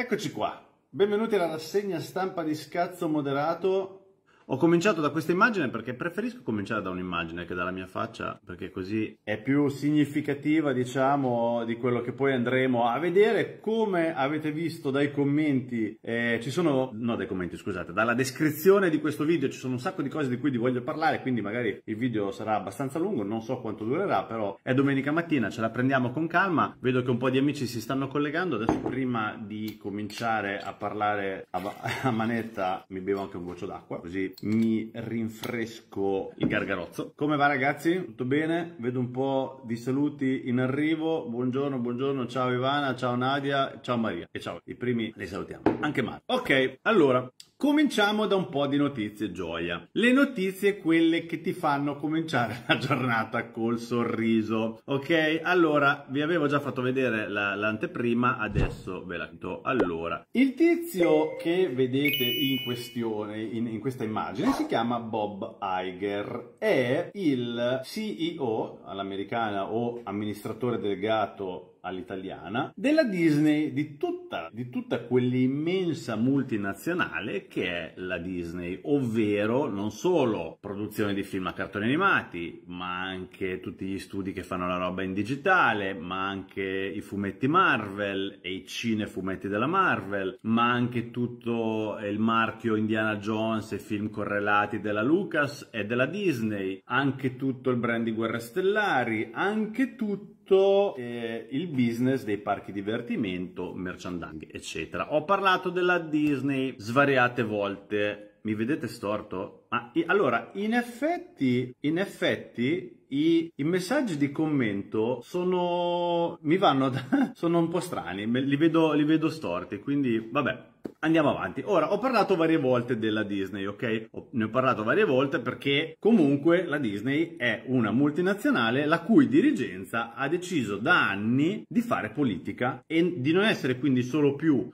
Eccoci qua, benvenuti alla rassegna stampa di scazzo moderato ho cominciato da questa immagine perché preferisco cominciare da un'immagine che dalla mia faccia, perché così è più significativa, diciamo, di quello che poi andremo a vedere. Come avete visto dai commenti, eh, ci sono, no dai commenti, scusate, dalla descrizione di questo video ci sono un sacco di cose di cui vi voglio parlare, quindi magari il video sarà abbastanza lungo, non so quanto durerà, però è domenica mattina, ce la prendiamo con calma. Vedo che un po' di amici si stanno collegando, adesso prima di cominciare a parlare a, a manetta mi bevo anche un goccio d'acqua, così mi rinfresco il gargarozzo. Come va ragazzi? Tutto bene? Vedo un po' di saluti in arrivo. Buongiorno, buongiorno, ciao Ivana, ciao Nadia, ciao Maria e ciao. I primi li salutiamo. Anche Mario. Ok, allora, Cominciamo da un po' di notizie gioia. Le notizie quelle che ti fanno cominciare la giornata col sorriso. Ok? Allora, vi avevo già fatto vedere la, l'anteprima, adesso ve la do. Allora, il tizio che vedete in questione, in, in questa immagine, si chiama Bob Iger. È il CEO all'americana o amministratore delegato all'italiana della Disney di tutto tutta, di tutta quell'immensa multinazionale che è la Disney, ovvero non solo produzione di film a cartoni animati, ma anche tutti gli studi che fanno la roba in digitale, ma anche i fumetti Marvel e i cinefumetti della Marvel, ma anche tutto il marchio Indiana Jones e film correlati della Lucas e della Disney, anche tutto il brand di Guerre Stellari, anche tutto eh, il business dei parchi divertimento, merchandising sondaggi, eccetera. Ho parlato della Disney svariate volte. Mi vedete storto? Ma ah, allora, in effetti, in effetti i, i, messaggi di commento sono mi vanno da, sono un po' strani, li vedo, li vedo storti, quindi vabbè andiamo avanti. Ora, ho parlato varie volte della Disney, ok? Ne ho parlato varie volte perché comunque la Disney è una multinazionale la cui dirigenza ha deciso da anni di fare politica e di non essere quindi solo più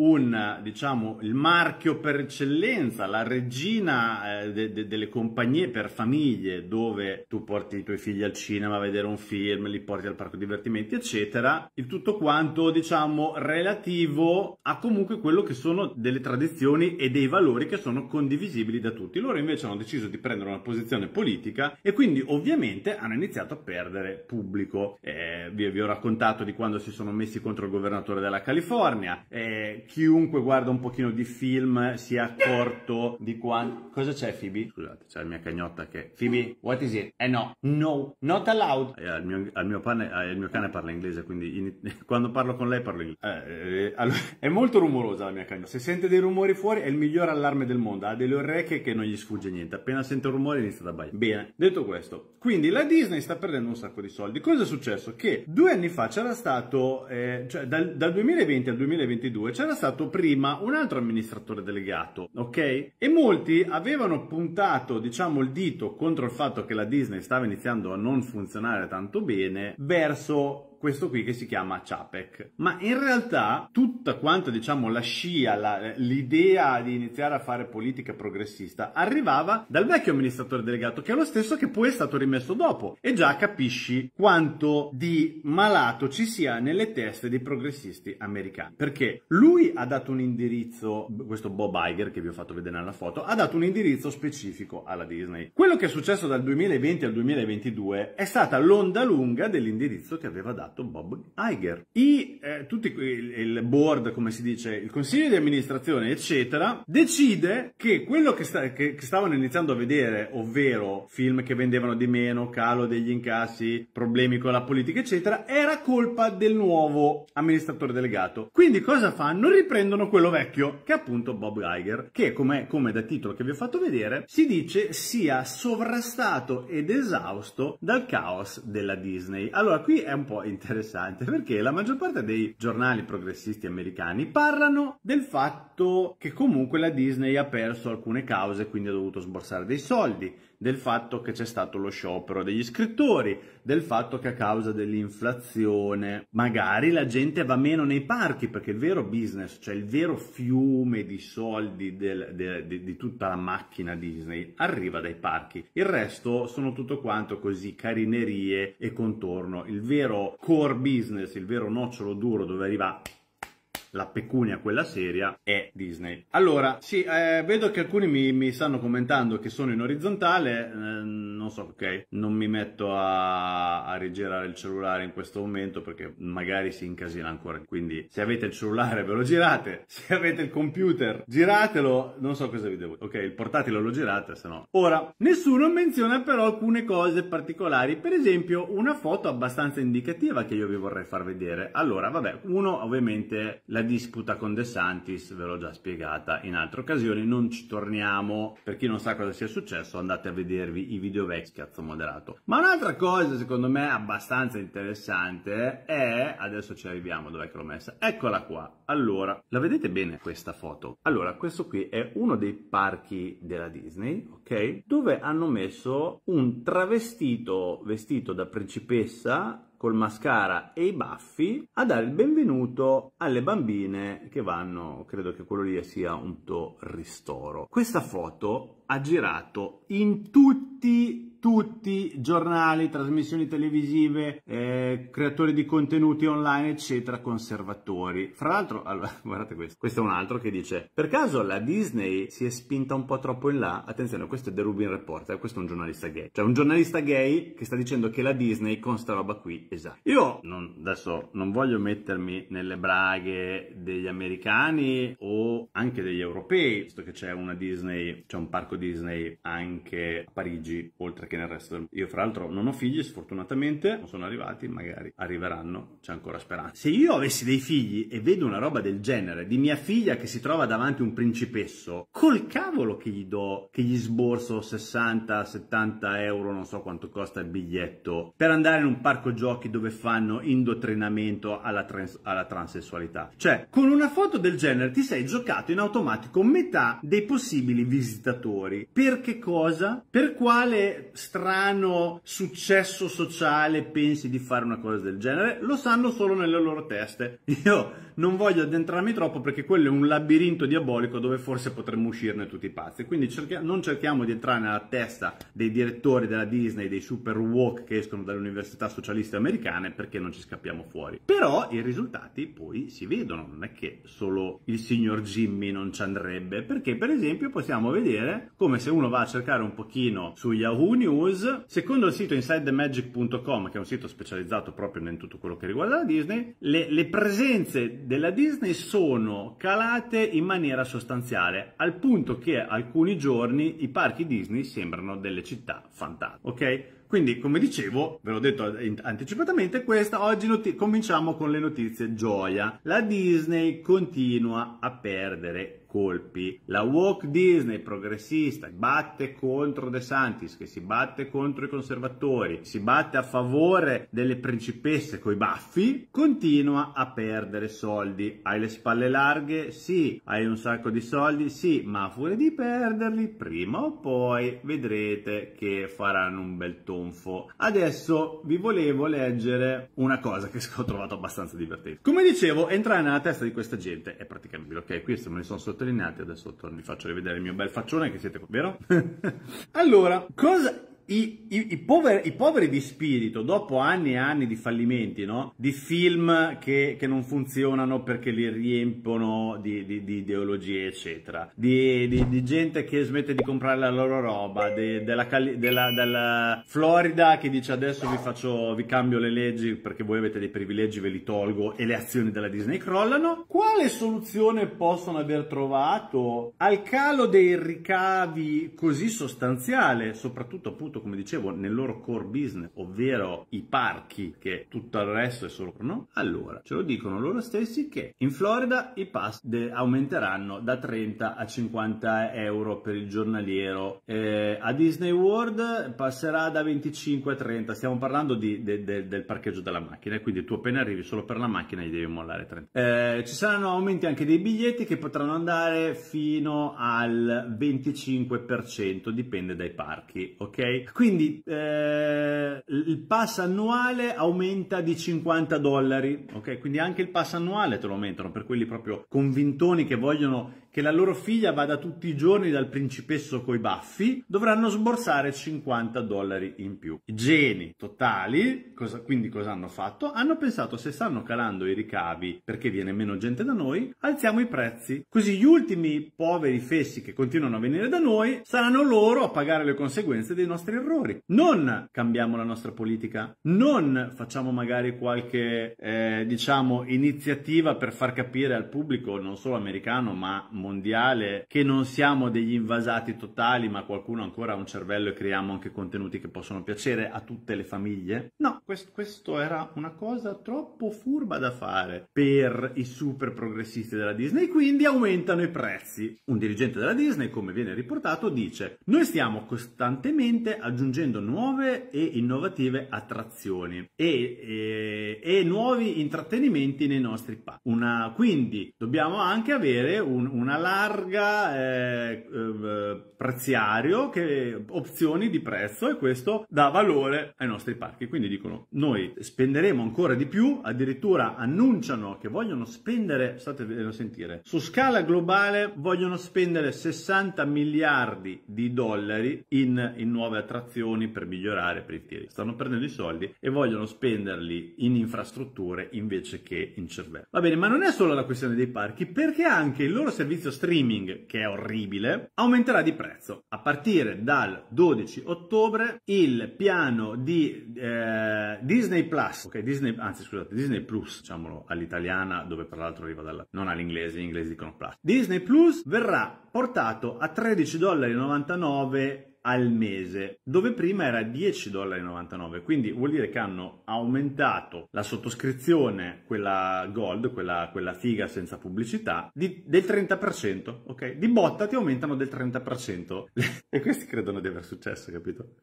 un, diciamo, il marchio per eccellenza, la regina eh, de, de, delle compagnie per famiglie dove tu porti i tuoi figli al cinema a vedere un film, li porti al parco divertimenti, eccetera. Il tutto quanto, diciamo, relativo a comunque quello che sono sono delle tradizioni e dei valori che sono condivisibili da tutti. Loro invece hanno deciso di prendere una posizione politica e quindi ovviamente hanno iniziato a perdere pubblico. Eh, vi, vi, ho raccontato di quando si sono messi contro il governatore della California. Eh, chiunque guarda un pochino di film si è accorto di quanto... Cosa c'è Phoebe? Scusate, c'è la mia cagnotta che... Phoebe, what is it? Eh no, no, not allowed. Eh, al, mio, al, mio pane, al, eh, mio, cane parla inglese, quindi in... quando parlo con lei parlo inglese. Eh, eh, allora, è molto rumorosa la mia cagnotta bello. Se sente dei rumori fuori è il miglior allarme del mondo. Ha delle orecchie che non gli sfugge niente. Appena sente un rumore inizia da abbaiare. Bene, detto questo. Quindi la Disney sta perdendo un sacco di soldi. Cosa è successo? Che due anni fa c'era stato, eh, cioè dal, dal 2020 al 2022 c'era stato prima un altro amministratore delegato, ok? E molti avevano puntato, diciamo, il dito contro il fatto che la Disney stava iniziando a non funzionare tanto bene verso questo qui che si chiama Chapek. Ma in realtà tutta quanta, diciamo, la scia, la, l'idea di iniziare a fare politica progressista arrivava dal vecchio amministratore delegato, che è lo stesso che poi è stato rimesso dopo. E già capisci quanto di malato ci sia nelle teste dei progressisti americani. Perché lui ha dato un indirizzo, questo Bob Iger che vi ho fatto vedere nella foto, ha dato un indirizzo specifico alla Disney. Quello che è successo dal 2020 al 2022 è stata l'onda lunga dell'indirizzo che aveva dato stato Bob Iger. I, eh, tutti, il, il, board, come si dice, il consiglio di amministrazione, eccetera, decide che quello che, sta, che, che stavano iniziando a vedere, ovvero film che vendevano di meno, calo degli incassi, problemi con la politica, eccetera, era colpa del nuovo amministratore delegato. Quindi cosa fanno? Riprendono quello vecchio, che è appunto Bob Iger, che come, come da titolo che vi ho fatto vedere, si dice sia sovrastato ed esausto dal caos della Disney. Allora, qui è un po' interessante interessante perché la maggior parte dei giornali progressisti americani parlano del fatto che comunque la Disney ha perso alcune cause e quindi ha dovuto sborsare dei soldi del fatto che c'è stato lo sciopero degli scrittori, del fatto che a causa dell'inflazione magari la gente va meno nei parchi perché il vero business, cioè il vero fiume di soldi del, de, de, di tutta la macchina Disney arriva dai parchi. Il resto sono tutto quanto così carinerie e contorno. Il vero core business, il vero nocciolo duro dove arriva la pecunia, quella seria, è Disney. Allora, sì, eh, vedo che alcuni mi, mi, stanno commentando che sono in orizzontale, eh, non so, ok, non mi metto a, a rigirare il cellulare in questo momento perché magari si incasina ancora, quindi se avete il cellulare ve lo girate, se avete il computer giratelo, non so cosa vi devo dire, ok, il portatile lo girate, se no. Ora, nessuno menziona però alcune cose particolari, per esempio una foto abbastanza indicativa che io vi vorrei far vedere. Allora, vabbè, uno ovviamente la la disputa con De Santis ve l'ho già spiegata in altre occasioni, non ci torniamo. Per chi non sa cosa sia successo, andate a vedervi i video vecchi, cazzo moderato. Ma un'altra cosa, secondo me, abbastanza interessante è... Adesso ci arriviamo, dov'è che l'ho messa? Eccola qua. Allora, la vedete bene questa foto? Allora, questo qui è uno dei parchi della Disney, ok? Dove hanno messo un travestito vestito da principessa col mascara e i baffi a dare il benvenuto alle bambine che vanno, credo che quello lì sia un ristoro. Questa foto ha girato in tutti tutti giornali, trasmissioni televisive, eh, creatori di contenuti online, eccetera, conservatori. Fra l'altro, allora, guardate questo, questo è un altro che dice, per caso la Disney si è spinta un po' troppo in là? Attenzione, questo è The Rubin Reporter, eh, questo è un giornalista gay. Cioè un giornalista gay che sta dicendo che la Disney con sta roba qui, esatto. Io non, adesso non voglio mettermi nelle braghe degli americani o anche degli europei, visto che c'è una Disney, c'è un parco Disney anche a Parigi, oltre perché nel resto del mondo. Io fra l'altro non ho figli, sfortunatamente, non sono arrivati, magari arriveranno, c'è ancora speranza. Se io avessi dei figli e vedo una roba del genere, di mia figlia che si trova davanti un principesso, col cavolo che gli do, che gli sborso 60, 70 euro, non so quanto costa il biglietto, per andare in un parco giochi dove fanno indottrinamento alla, trans- alla transessualità. Cioè, con una foto del genere ti sei giocato in automatico metà dei possibili visitatori. Per che cosa? Per quale strano successo sociale pensi di fare una cosa del genere, lo sanno solo nelle loro teste. Io non voglio addentrarmi troppo perché quello è un labirinto diabolico dove forse potremmo uscirne tutti pazzi. Quindi cerchia- non cerchiamo di entrare nella testa dei direttori della Disney, dei super walk che escono dalle università socialiste americane perché non ci scappiamo fuori. Però i risultati poi si vedono, non è che solo il signor Jimmy non ci andrebbe, perché per esempio possiamo vedere come se uno va a cercare un pochino su Yahoo news, secondo il sito insidethemagic.com, che è un sito specializzato proprio in tutto quello che riguarda la Disney, le, le presenze della Disney sono calate in maniera sostanziale, al punto che alcuni giorni i parchi Disney sembrano delle città fantasma. Ok? Quindi, come dicevo, ve l'ho detto anticipatamente, questa oggi noti- cominciamo con le notizie gioia. La Disney continua a perdere colpi. La Walk Disney progressista batte contro De Santis, che si batte contro i conservatori, si batte a favore delle principesse coi baffi, continua a perdere soldi. Hai le spalle larghe? Sì. Hai un sacco di soldi? Sì, ma a furia di perderli, prima o poi vedrete che faranno un bel tono tonfo. Adesso vi volevo leggere una cosa che ho trovato abbastanza divertente. Come dicevo, entrare nella testa di questa gente è praticamente ok. Questo me ne sono sottolineati, adesso vi faccio rivedere il mio bel faccione che siete vero? allora, cosa i, i, i, poveri, I, poveri, di spirito, dopo anni e anni di fallimenti, no? di film che, che, non funzionano perché li riempiono di, di, di ideologie, eccetera, di, di, gente che smette di comprare la loro roba, della, della, della, Florida che dice adesso vi, faccio, vi cambio le leggi perché voi avete dei privilegi, ve li tolgo e le azioni della Disney crollano. Quale soluzione possono aver trovato al calo dei ricavi così sostanziale, soprattutto appunto soprattutto come dicevo nel loro core business, ovvero i parchi che tutto il resto è solo no allora ce lo dicono loro stessi che in Florida i pass de- aumenteranno da 30 a 50 euro per il giornaliero, eh, a Disney World passerà da 25 a 30, stiamo parlando di, de- de- del parcheggio della macchina, quindi tu appena arrivi solo per la macchina gli devi mollare 30. Eh, ci saranno aumenti anche dei biglietti che potranno andare fino al 25%, dipende dai parchi, ok? Quindi eh, il pass annuale aumenta di 50 dollari, ok? Quindi anche il pass annuale te lo aumentano per quelli proprio convintoni che vogliono che la loro figlia vada tutti i giorni dal principesso coi baffi, dovranno sborsare 50 dollari in più. I geni totali, cosa, quindi cosa hanno fatto? Hanno pensato se stanno calando i ricavi perché viene meno gente da noi, alziamo i prezzi. Così gli ultimi poveri fessi che continuano a venire da noi saranno loro a pagare le conseguenze dei nostri errori. Non cambiamo la nostra politica, non facciamo magari qualche, eh, diciamo, iniziativa per far capire al pubblico, non solo americano ma mondiale, mondiale che non siamo degli invasati totali, ma qualcuno ancora ha un cervello e creiamo anche contenuti che possono piacere a tutte le famiglie. No, quest- questo era una cosa troppo furba da fare per i super progressisti della Disney, quindi aumentano i prezzi. Un dirigente della Disney, come viene riportato, dice: Noi stiamo costantemente aggiungendo nuove e innovative attrazioni e, e, e nuovi intrattenimenti nei nostri parchi. quindi dobbiamo anche avere un, una una larga eh, eh, preziario che opzioni di prezzo e questo dà valore ai nostri parchi. Quindi dicono noi spenderemo ancora di più, addirittura annunciano che vogliono spendere, state a sentire, su scala globale vogliono spendere 60 miliardi di dollari in, in nuove attrazioni per migliorare per i tiri. Stanno perdendo i soldi e vogliono spenderli in infrastrutture invece che in cervello. Va bene, ma non è solo la questione dei parchi, perché anche il loro servizio servizio streaming, che è orribile, aumenterà di prezzo. A partire dal 12 ottobre il piano di eh, Disney Plus, ok, Disney, anzi scusate, Disney Plus, diciamolo all'italiana, dove tra l'altro arriva dalla, non all'inglese, gli inglesi dicono Plus. Disney Plus verrà portato a 13,99 al mese, dove prima era 10,99 quindi vuol dire che hanno aumentato la sottoscrizione, quella gold, quella, quella figa senza pubblicità, di, del 30%, ok? Di botta ti aumentano del 30%. e questi credono di aver successo, capito?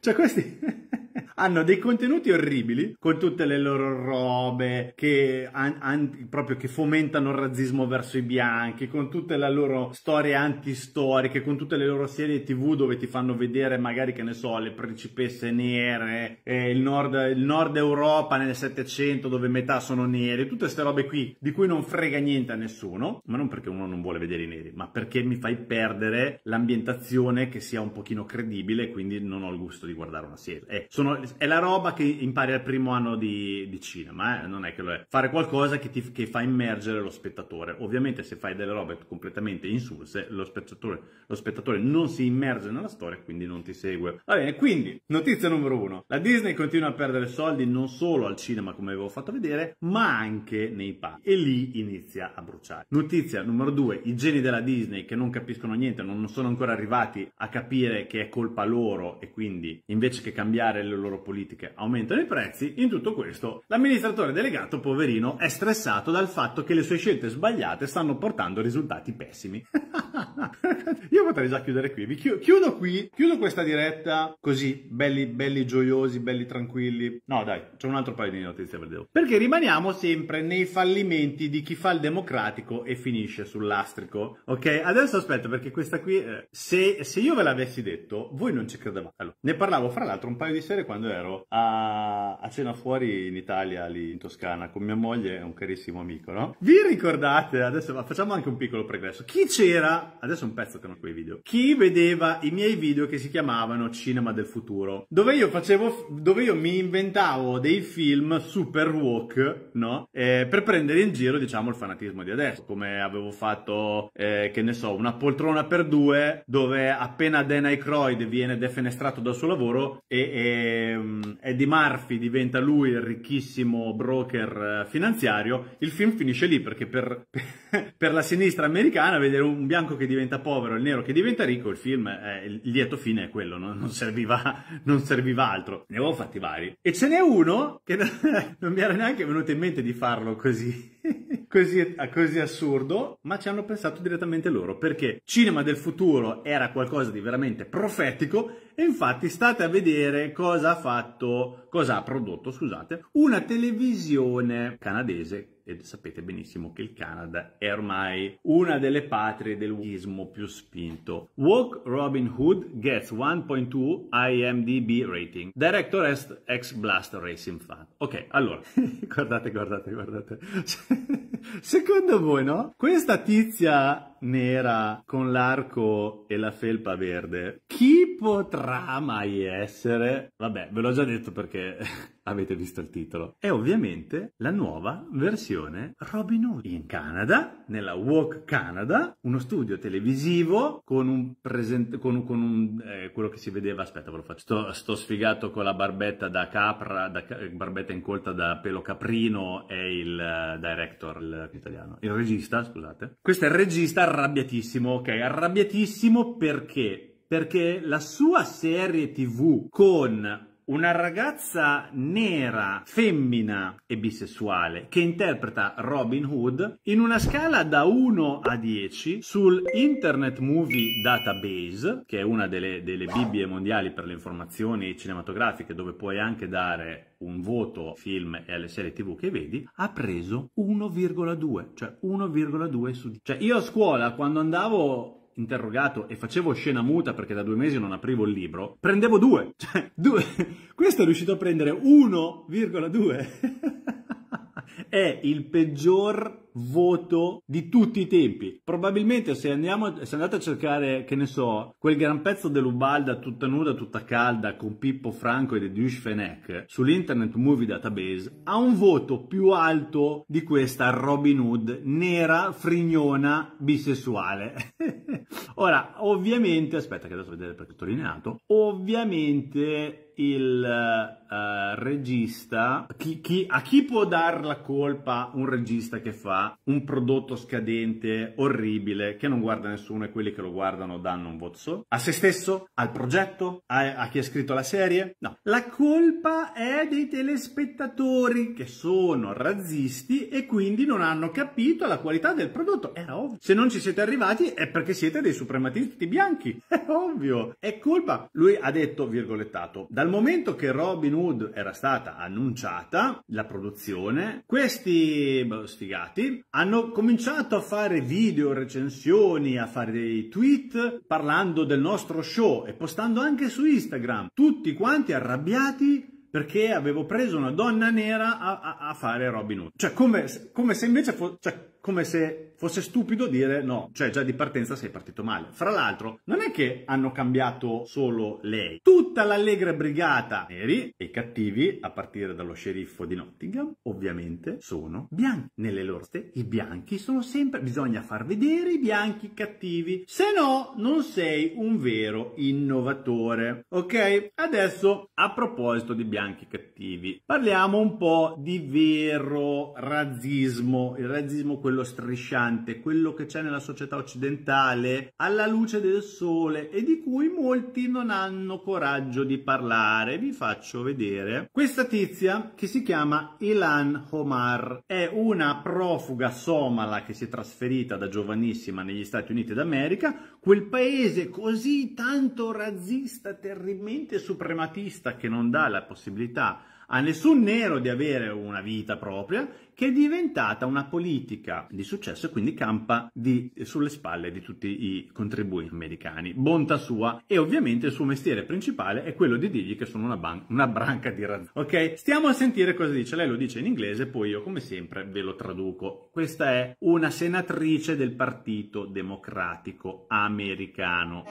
Cioè questi... hanno dei contenuti orribili con tutte le loro robe che, an, an, proprio che fomentano il razzismo verso i bianchi, con tutte le loro storie antistoriche, con tutte le loro serie tv dove ti fanno fanno vedere magari, che ne so, le principesse nere, eh, il, nord, il, nord, Europa nel 700 dove metà sono nere, tutte queste robe qui di cui non frega niente a nessuno, ma non perché uno non vuole vedere i neri, ma perché mi fai perdere l'ambientazione che sia un pochino credibile quindi non ho il gusto di guardare una serie. Eh, sono, è la roba che impari al primo anno di, di cinema, eh? non è che lo è. Fare qualcosa che, ti, che fa immergere lo spettatore. Ovviamente se fai delle robe completamente insulse, lo spettatore, lo spettatore non si immerge nella storia superiore, quindi non ti segue. Va bene, quindi notizia numero uno: la Disney continua a perdere soldi non solo al cinema, come avevo fatto vedere, ma anche nei parchi. E lì inizia a bruciare. Notizia numero due: i geni della Disney che non capiscono niente, non sono ancora arrivati a capire che è colpa loro e quindi invece che cambiare le loro politiche aumentano i prezzi. In tutto questo, l'amministratore delegato, poverino, è stressato dal fatto che le sue scelte sbagliate stanno portando risultati pessimi. Io potrei già chiudere qui. Vi chiudo qui Chiudo questa diretta così, belli, belli gioiosi, belli tranquilli. No, dai, c'è un altro paio di notizie per devo. Perché rimaniamo sempre nei fallimenti di chi fa il democratico e finisce sul lastrico. Ok, adesso aspetta perché questa qui, eh, se, se, io ve l'avessi detto, voi non ci credevate. Allora, ne parlavo fra l'altro un paio di sere quando ero a, a cena fuori in Italia, lì in Toscana, con mia moglie e un carissimo amico, no? Vi ricordate, adesso facciamo anche un piccolo pregresso, chi c'era, adesso un pezzo che non ho quei video, chi vedeva i miei video video che si chiamavano Cinema del futuro, dove io facevo, dove io mi inventavo dei film super woke, no? Eh, per prendere in giro, diciamo, il fanatismo di adesso, come avevo fatto, eh, che ne so, una poltrona per due, dove appena Dan Aykroyd viene defenestrato dal suo lavoro e, e mm, Eddie Murphy diventa lui il ricchissimo broker eh, finanziario, il film finisce lì perché per, per la sinistra americana vedere un bianco che diventa povero e il nero che diventa ricco, il film è, eh, gli lieto fine è quello, no? non, serviva, non, serviva, altro. Ne avevo fatti vari. E ce n'è uno che non mi era neanche venuto in mente di farlo così così, ah, così assurdo, ma ci hanno pensato direttamente loro, perché Cinema del futuro era qualcosa di veramente profetico e infatti state a vedere cosa ha fatto, cosa ha prodotto, scusate, una televisione canadese e sapete benissimo che il Canada è ormai una delle patrie del wokeismo più spinto. Woke Robin Hood gets 1.2 IMDb rating. Director as ex Blast Racing fan. Ok, allora, guardate, guardate, guardate. Secondo voi, no? Questa tizia nera con l'arco e la felpa verde. Chi potrà mai essere? Vabbè, ve l'ho già detto perché avete visto il titolo. È ovviamente la nuova versione Robin Hood in Canada, nella Walk Canada, uno studio televisivo con un presente con, con un eh, quello che si vedeva, aspetta, ve lo faccio. Sto, sto sfigato con la barbetta da capra, da barbetta incolta da pelo caprino e il uh, director il, italiano, il regista, scusate. Questo è il regista arrabbiatissimo, ok? Arrabbiatissimo perché? Perché la sua serie TV con una ragazza nera, femmina e bisessuale che interpreta Robin Hood in una scala da 1 a 10 sul Internet Movie Database, che è una delle, delle Bibbie mondiali per le informazioni cinematografiche dove puoi anche dare un voto film e alle serie tv che vedi, ha preso 1,2, cioè 1,2 su 10. Cioè io a scuola quando andavo interrogato e facevo scena muta perché da due mesi non aprivo il libro, prendevo due. Cioè, due. Questo è riuscito a prendere 1,2. è il peggior voto di tutti i tempi. Probabilmente se, andiamo, se andate a cercare, che ne so, quel gran pezzo dell'Ubalda tutta nuda, tutta calda, con Pippo Franco e The Dush Fenech sull'Internet Movie Database, ha un voto più alto di questa Robin Hood, nera, frignona, bisessuale. Ora, ovviamente, aspetta che adesso vedete perché ho sottolineato, ovviamente il uh, regista, chi, chi, a chi può dare la colpa un regista che fa un prodotto scadente, orribile, che non guarda nessuno e quelli che lo guardano danno un voto A se stesso? Al progetto? A, a chi ha scritto la serie? No. La colpa è dei telespettatori che sono razzisti e quindi non hanno capito la qualità del prodotto. Era ovvio. Se non ci siete arrivati è perché siete dei suprematisti bianchi. È ovvio. È colpa. Lui ha detto, virgolettato, dal momento che Robin Hood era stata annunciata, la produzione, questi beh, sfigati hanno cominciato a fare video, recensioni, a fare dei tweet parlando del nostro show e postando anche su Instagram, tutti quanti arrabbiati perché avevo preso una donna nera a, a, a fare Robin Hood. Cioè, come, come se invece fosse... Cioè, come se fosse stupido dire no, cioè già di partenza sei partito male. Fra l'altro, non è che hanno cambiato solo lei, tutta l'allegra brigata neri e cattivi, a partire dallo sceriffo di Nottingham, ovviamente sono bianchi. Nelle loro ste i bianchi sono sempre, bisogna far vedere i bianchi cattivi, se no non sei un vero innovatore. Ok? Adesso, a proposito di bianchi cattivi, parliamo un po' di vero razzismo, il razzismo quello quello strisciante, quello che c'è nella società occidentale alla luce del sole e di cui molti non hanno coraggio di parlare. Vi faccio vedere questa tizia che si chiama Ilan Omar, è una profuga somala che si è trasferita da giovanissima negli Stati Uniti d'America, quel paese così tanto razzista, terribilmente suprematista che non dà la possibilità a nessun nero di avere una vita propria che è diventata una politica di successo e quindi campa di, sulle spalle di tutti i contribuenti americani. Bontà sua e ovviamente il suo mestiere principale è quello di dirgli che sono una, ban- una branca di razzismo. Ok? Stiamo a sentire cosa dice. Lei lo dice in inglese, poi io come sempre ve lo traduco. Questa è una senatrice del Partito Democratico Americano.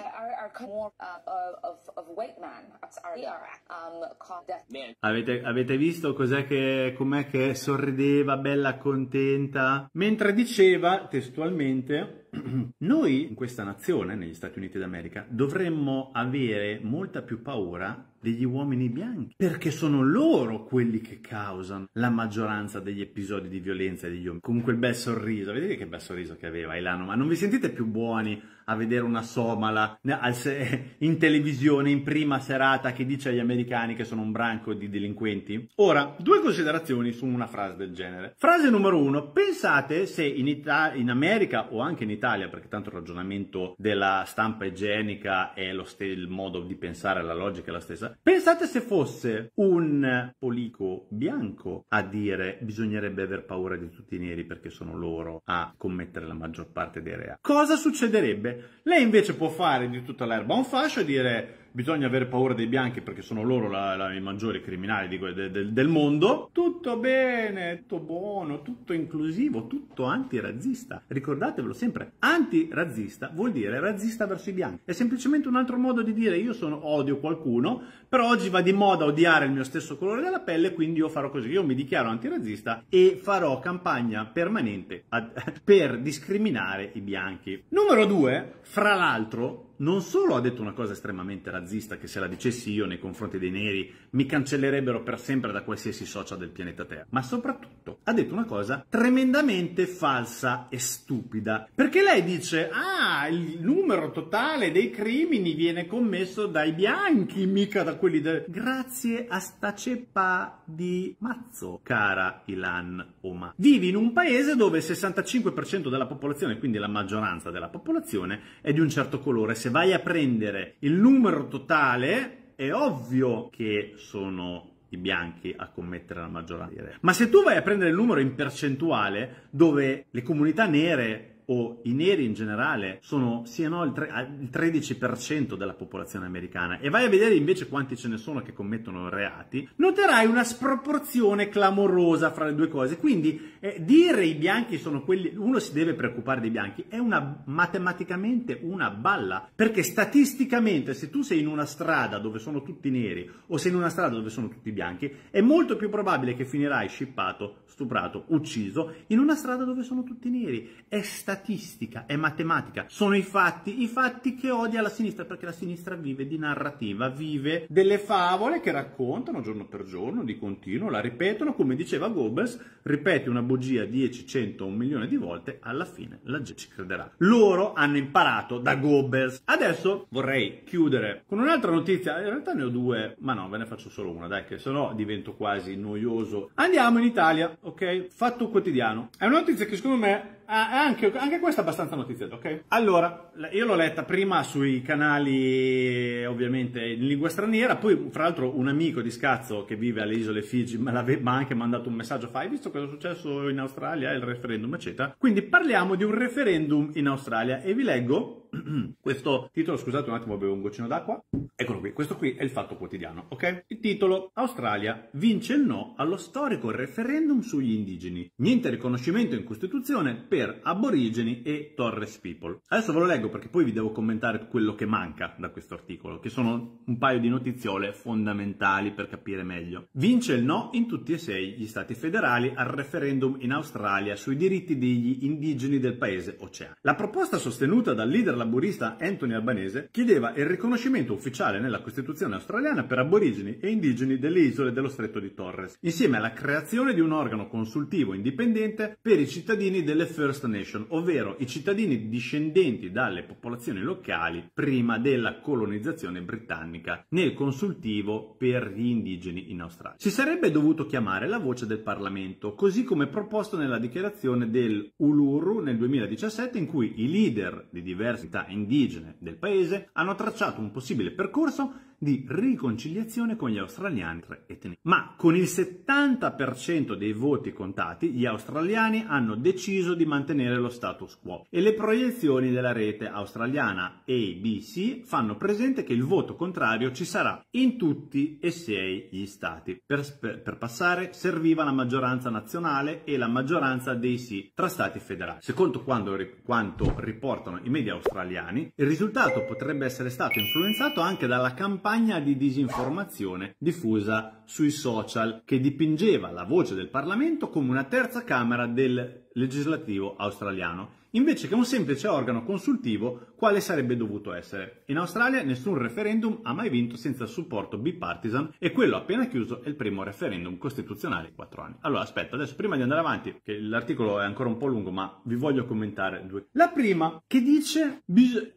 Avete, avete visto cos'è che, com'è che sorrideva bella contenta, mentre diceva testualmente noi in questa nazione, negli Stati Uniti d'America, dovremmo avere molta più paura degli uomini bianchi, perché sono loro quelli che causano la maggioranza degli episodi di violenza degli uomini. Con quel bel sorriso, vedete che bel sorriso che aveva Elano, ma non vi sentite più buoni a vedere una somala in televisione in prima serata che dice agli americani che sono un branco di delinquenti? Ora, due considerazioni su una frase del genere. Frase numero uno, pensate se in, Ita- in America o anche in Italia, perché tanto il ragionamento della stampa igienica è lo stesso, il modo di pensare, la logica è la stessa, pensate se fosse un politico bianco a dire bisognerebbe aver paura di tutti i neri perché sono loro a commettere la maggior parte dei reati. Cosa succederebbe? Lei invece può fare di tutta l'erba un fascio e dire bisogna avere paura dei bianchi perché sono loro la, la, i maggiori criminali dico, de, de, del mondo. Tutto bene, tutto buono, tutto inclusivo, tutto antirazzista. Ricordatevelo sempre, antirazzista vuol dire razzista verso i bianchi. È semplicemente un altro modo di dire io sono, odio qualcuno, però oggi va di moda odiare il mio stesso colore della pelle, quindi io farò così, io mi dichiaro antirazzista e farò campagna permanente ad, per discriminare i bianchi. Numero due, fra l'altro, non solo ha detto una cosa estremamente razzista che se la dicessi io nei confronti dei neri mi cancellerebbero per sempre da qualsiasi social del pianeta Terra, ma soprattutto ha detto una cosa tremendamente falsa e stupida. Perché lei dice, ah, il numero totale dei crimini viene commesso dai bianchi, mica da quelli del... Grazie a sta ceppa di mazzo, cara Ilan Oma. Vivi in un paese dove il 65% della popolazione, quindi la maggioranza della popolazione, è di un certo colore, se se vai a prendere il numero totale, è ovvio che sono i bianchi a commettere la maggioranza. Ma se tu vai a prendere il numero in percentuale, dove le comunità nere o i neri in generale sono siano il, ah, il 13% della popolazione americana e vai a vedere invece quanti ce ne sono che commettono reati, noterai una sproporzione clamorosa fra le due cose. Quindi eh, dire i bianchi sono quelli, uno si deve preoccupare dei bianchi, è una, matematicamente una balla, perché statisticamente se tu sei in una strada dove sono tutti neri o sei in una strada dove sono tutti bianchi, è molto più probabile che finirai scippato, stuprato, ucciso in una strada dove sono tutti neri. È statisticamente statistica, è matematica, sono i fatti, i fatti che odia la sinistra perché la sinistra vive di narrativa, vive delle favole che raccontano giorno per giorno, di continuo, la ripetono, come diceva Goebbels, ripete una bugia 10, 100, un milione di volte, alla fine la gente ci crederà. Loro hanno imparato da Goebbels. Adesso vorrei chiudere con un'altra notizia, in realtà ne ho due, ma no, ve ne faccio solo una, dai che sennò divento quasi noioso. Andiamo in Italia, ok? Fatto quotidiano. È una notizia che secondo me Ah, anche, anche, questa è abbastanza notiziata, ok? Allora, io l'ho letta prima sui canali, ovviamente, in lingua straniera, poi, fra l'altro, un amico di Scazzo che vive alle isole Figi mi ha anche mandato un messaggio, fa, hai visto cosa è successo in Australia, il referendum, eccetera. Quindi parliamo di un referendum in Australia e vi leggo questo titolo, scusate un attimo, bevo un goccino d'acqua. Eccolo qui, questo qui è il fatto quotidiano, ok? Il titolo Australia vince il no allo storico referendum sugli indigeni. Niente riconoscimento in Costituzione per aborigeni e Torres People. Adesso ve lo leggo perché poi vi devo commentare quello che manca da questo articolo, che sono un paio di notiziole fondamentali per capire meglio. Vince il no in tutti e sei gli stati federali al referendum in Australia sui diritti degli indigeni del paese oceano. La proposta sostenuta dal leader laburista Anthony Albanese chiedeva il riconoscimento ufficiale nella Costituzione australiana per aborigeni e indigeni delle isole dello Stretto di Torres, insieme alla creazione di un organo consultivo indipendente per i cittadini delle First Nation, ovvero i cittadini discendenti dalle popolazioni locali prima della colonizzazione britannica, nel consultivo per gli indigeni in Australia. Si sarebbe dovuto chiamare la voce del Parlamento, così come proposto nella dichiarazione del Uluru nel 2017 in cui i leader di diversi comunità indigene del paese hanno tracciato un possibile percorso di riconciliazione con gli australiani etnie. Ma con il 70% dei voti contati, gli australiani hanno deciso di mantenere lo status quo e le proiezioni della rete australiana ABC fanno presente che il voto contrario ci sarà in tutti e sei gli stati. Per, per passare serviva la maggioranza nazionale e la maggioranza dei sì tra stati federali. Secondo quando, quanto riportano i media australiani, il risultato potrebbe essere stato influenzato anche dalla campagna campagna di disinformazione diffusa sui social che dipingeva la voce del Parlamento come una terza Camera del legislativo australiano invece che un semplice organo consultivo quale sarebbe dovuto essere. In Australia nessun referendum ha mai vinto senza il supporto bipartisan e quello appena chiuso è il primo referendum costituzionale in quattro anni. Allora aspetta, adesso prima di andare avanti, che l'articolo è ancora un po' lungo, ma vi voglio commentare due. La prima che dice,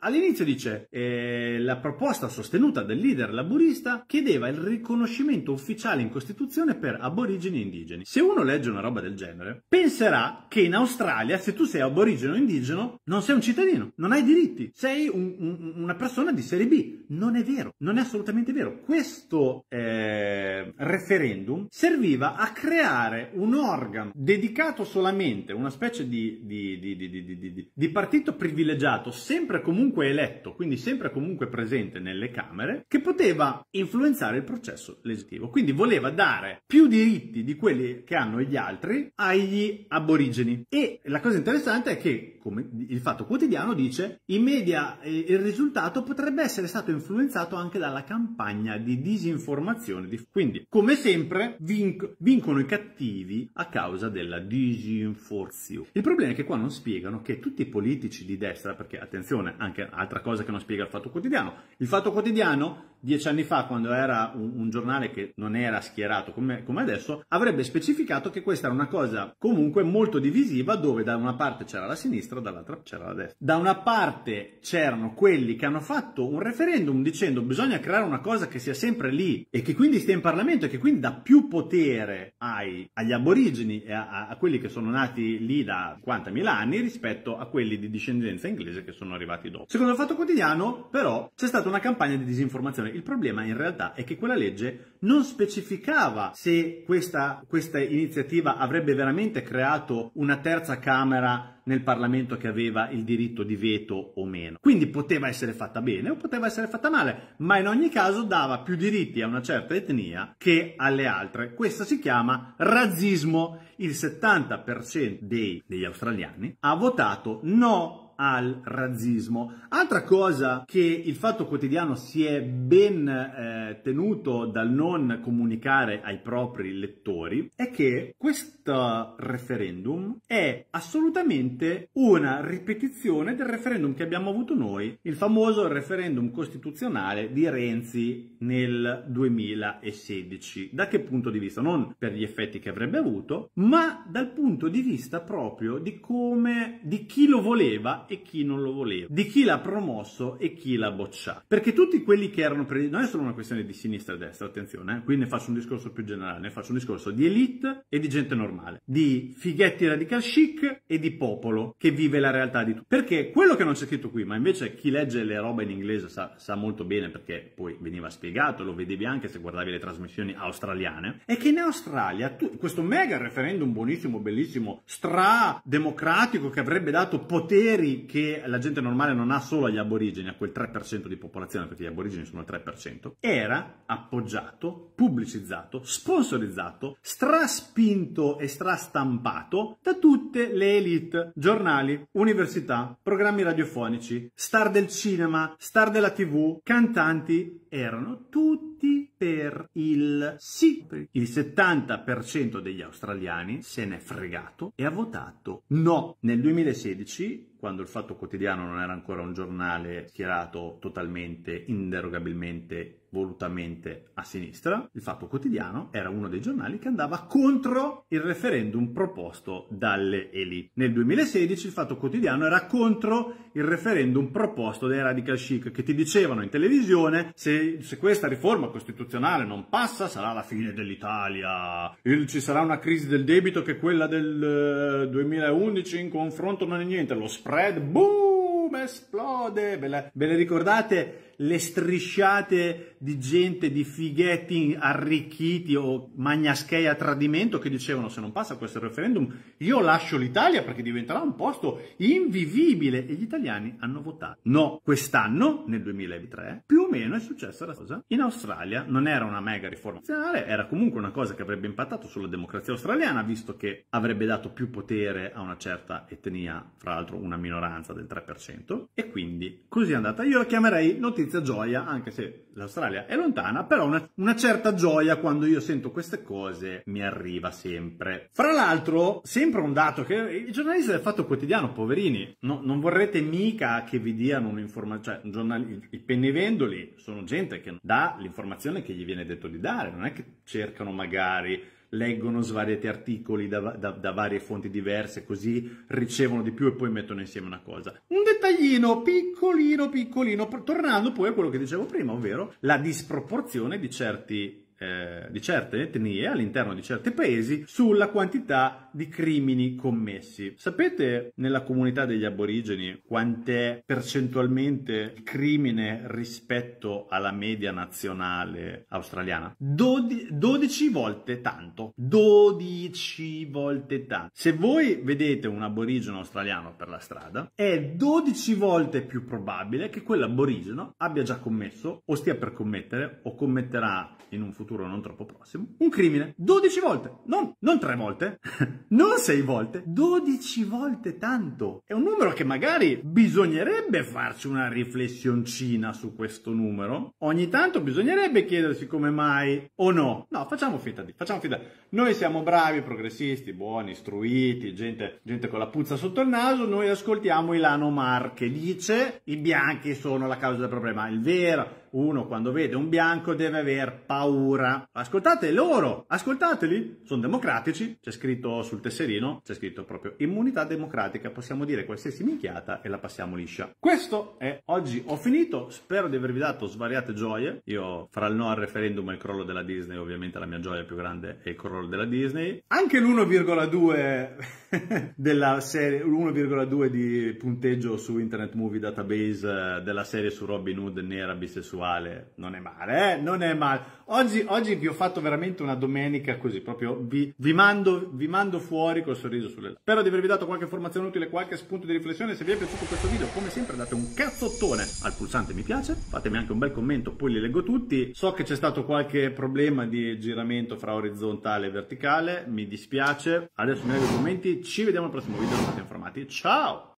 all'inizio dice, eh, la proposta sostenuta del leader laburista chiedeva il riconoscimento ufficiale in Costituzione per aborigeni e indigeni. Se uno legge una roba del genere, penserà che in Australia se tu sei aborigeno indigeno, non sei un cittadino, non hai diritti, sei un, un, una persona di serie B. Non è vero, non è assolutamente vero. Questo eh, referendum serviva a creare un organo dedicato solamente a una specie di, di, di, di partito privilegiato, sempre comunque eletto, quindi sempre comunque presente nelle Camere, che poteva influenzare il processo legislativo. Quindi voleva dare più diritti di quelli che hanno gli altri agli aborigeni. E la cosa interessante è che come il fatto quotidiano dice, in media eh, il risultato potrebbe essere stato influenzato anche dalla campagna di disinformazione. Quindi, come sempre, vinc- vincono i cattivi a causa della disinformazione. Il problema è che qua non spiegano che tutti i politici di destra, perché attenzione, anche altra cosa che non spiega il fatto quotidiano, il fatto quotidiano dieci anni fa, quando era un, un giornale che non era schierato come, come, adesso, avrebbe specificato che questa era una cosa comunque molto divisiva, dove da una parte c'era la sinistra, dall'altra c'era la destra. Da una parte c'erano quelli che hanno fatto un referendum dicendo bisogna creare una cosa che sia sempre lì e che quindi stia in Parlamento e che quindi dà più potere ai, agli aborigeni e a, a quelli che sono nati lì da 50.000 anni rispetto a quelli di discendenza inglese che sono arrivati dopo. Secondo il Fatto Quotidiano, però, c'è stata una campagna di disinformazione il problema in realtà è che quella legge non specificava se questa, questa iniziativa avrebbe veramente creato una terza Camera nel Parlamento che aveva il diritto di veto o meno. Quindi poteva essere fatta bene o poteva essere fatta male, ma in ogni caso dava più diritti a una certa etnia che alle altre. Questo si chiama razzismo. Il 70% dei, degli australiani ha votato no al razzismo. Altra cosa che il Fatto Quotidiano si è ben eh, tenuto dal non comunicare ai propri lettori è che questo referendum è assolutamente una ripetizione del referendum che abbiamo avuto noi, il famoso referendum costituzionale di Renzi nel 2016. Da che punto di vista? Non per gli effetti che avrebbe avuto, ma dal punto di vista proprio di come, di chi lo voleva e chi non lo voleva, di chi l'ha promosso e chi l'ha bocciato. Perché tutti quelli che erano pre... non è solo una questione di sinistra e destra, attenzione, eh? qui ne faccio un discorso più generale, ne faccio un discorso di elite e di gente normale, di fighetti radical chic e di popolo che vive la realtà di tutto. Perché quello che non c'è scritto qui, ma invece chi legge le robe in inglese sa, sa molto bene perché poi veniva spiegato, lo vedevi anche se guardavi le trasmissioni australiane, è che in Australia tu, questo mega referendum buonissimo, bellissimo, stra democratico che avrebbe dato poteri problemi che la gente normale non ha solo agli aborigeni, a quel 3% di popolazione, perché gli aborigeni sono il 3%, era appoggiato, pubblicizzato, sponsorizzato, straspinto e strastampato da tutte le elite, giornali, università, programmi radiofonici, star del cinema, star della tv, cantanti, erano tutti per il sì. Il 70% degli australiani se n'è fregato e ha votato no. Nel 2016 quando il Fatto Quotidiano non era ancora un giornale schierato totalmente, inderogabilmente volutamente a sinistra. Il Fatto Quotidiano era uno dei giornali che andava contro il referendum proposto dalle elite. Nel 2016 il Fatto Quotidiano era contro il referendum proposto dai radical chic che ti dicevano in televisione se, se questa riforma costituzionale non passa sarà la fine dell'Italia, il, ci sarà una crisi del debito che quella del eh, 2011 in confronto non è niente, lo spread boom esplode, ve le, ve le ricordate le strisciate di gente, di fighetti arricchiti o magnaschei a tradimento che dicevano se non passa questo referendum io lascio l'Italia perché diventerà un posto invivibile e gli italiani hanno votato. No, quest'anno, nel 2003, più o meno è successa la cosa. In Australia non era una mega riforma nazionale, era comunque una cosa che avrebbe impattato sulla democrazia australiana visto che avrebbe dato più potere a una certa etnia, fra l'altro una minoranza del 3%, e quindi così è andata. Io la chiamerei notizia gioia, anche se l'Australia l'Italia è lontana, però una, una certa gioia quando io sento queste cose mi arriva sempre. Fra l'altro, sempre un dato che i giornalisti del Fatto Quotidiano, poverini, no, non vorrete mica che vi diano un'informazione, cioè giornali- i pennivendoli sono gente che dà l'informazione che gli viene detto di dare, non è che cercano magari leggono svariati articoli da, da, da, varie fonti diverse, così ricevono di più e poi mettono insieme una cosa. Un dettaglino piccolino, piccolino, tornando poi a quello che dicevo prima, ovvero la disproporzione di certi eh, di certe etnie all'interno di certi paesi sulla quantità di crimini commessi. Sapete nella comunità degli aborigeni quant'è percentualmente il crimine rispetto alla media nazionale australiana? Dodi- 12 volte tanto. 12 volte tanto. Se voi vedete un aborigeno australiano per la strada, è 12 volte più probabile che quell'aborigeno abbia già commesso o stia per commettere o commetterà in un futuro futuro non troppo prossimo, un crimine 12 volte, non, non 3 volte, non 6 volte, 12 volte tanto. È un numero che magari bisognerebbe farci una riflessioncina su questo numero. Ogni tanto bisognerebbe chiedersi come mai o no. No, facciamo finta di, facciamo finta. Noi siamo bravi, progressisti, buoni, istruiti, gente, gente con la puzza sotto il naso, noi ascoltiamo Ilano Mar che dice i bianchi sono la causa del problema, il vero uno quando vede un bianco deve aver paura. Ascoltate loro, ascoltateli, sono democratici, c'è scritto sul tesserino, c'è scritto proprio immunità democratica, possiamo dire qualsiasi minchiata e la passiamo liscia. Questo è oggi ho finito, spero di avervi dato svariate gioie, io fra il no al referendum e il crollo della Disney, ovviamente la mia gioia più grande è il crollo della Disney, anche l'1,2 della serie, l'1,2 di punteggio su Internet Movie Database eh, della serie su Robin Hood nera bisessuale uguale, non è male, eh? Non è male. Oggi, oggi vi ho fatto veramente una domenica così, proprio vi, vi, mando, vi mando fuori col sorriso sulle labbra. Spero di avervi dato qualche informazione utile, qualche spunto di riflessione. Se vi è piaciuto questo video, come sempre, date un cazzottone al pulsante mi piace, fatemi anche un bel commento, poi li leggo tutti. So che c'è stato qualche problema di giramento fra orizzontale e verticale, mi dispiace. Adesso mi leggo i commenti, ci vediamo al prossimo video, state informati. Ciao!